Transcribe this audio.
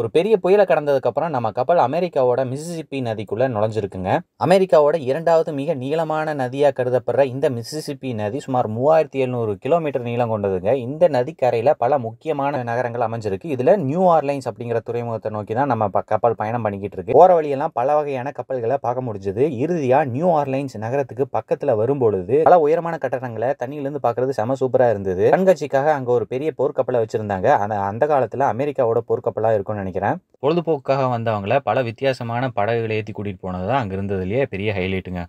ஒரு பெரிய புயலை கடந்ததுக்கப்புறம் நம்ம கப்பல் அமெரிக்காவோட மிசிசிப்பி நதிக்குள்ளே நுழைஞ்சிருக்குங்க அமெரிக்காவோட இரண்டாவது மிக நீளமான நதியாக கருதப்படுற இந்த மிசிசிப்பி நதி சுமார் மூவாயிரத்தி எழுநூறு கிலோமீட்டர் நீளம் கொண்டதுங்க இந்த நதிக்கரையில் பல முக்கியமான நகரங்கள் அமைஞ்சிருக்கு இதில் நியூ ஆர்லைன்ஸ் அப்படிங்கிற துறைமுகத்தை நோக்கி தான் நம்ம கப்பல் பயணம் பண்ணிக்கிட்டு இருக்கு போகிற வழியெல்லாம் பல வகையான கப்பல்களை பார்க்க முடிஞ்சது இறுதியாக நியூ ஆர்லைன்ஸ் நகரத்துக்கு பக்கத்தில் வரும்பொழுது பல உயரமான கட்டடங்களை தண்ணியிலேருந்து பார்க்கறது செம சூப்பராக இருந்தது கண்காட்சிக்காக அங்கே ஒரு பெரிய போர்க்கப்பலை வச்சுருந்தாங்க அந்த காலத்தில் அமெரிக்காவோட போர்க்கப்பலாக இருக்கும்னு நினைக்கிறேன் நினைக்கிறேன் பொழுதுபோக்காக வந்தவங்கள பல வித்தியாசமான படகுகளை ஏற்றி கூட்டிகிட்டு போனது தான் அங்கே இருந்ததுலேயே பெரிய ஹைலைட்டுங்க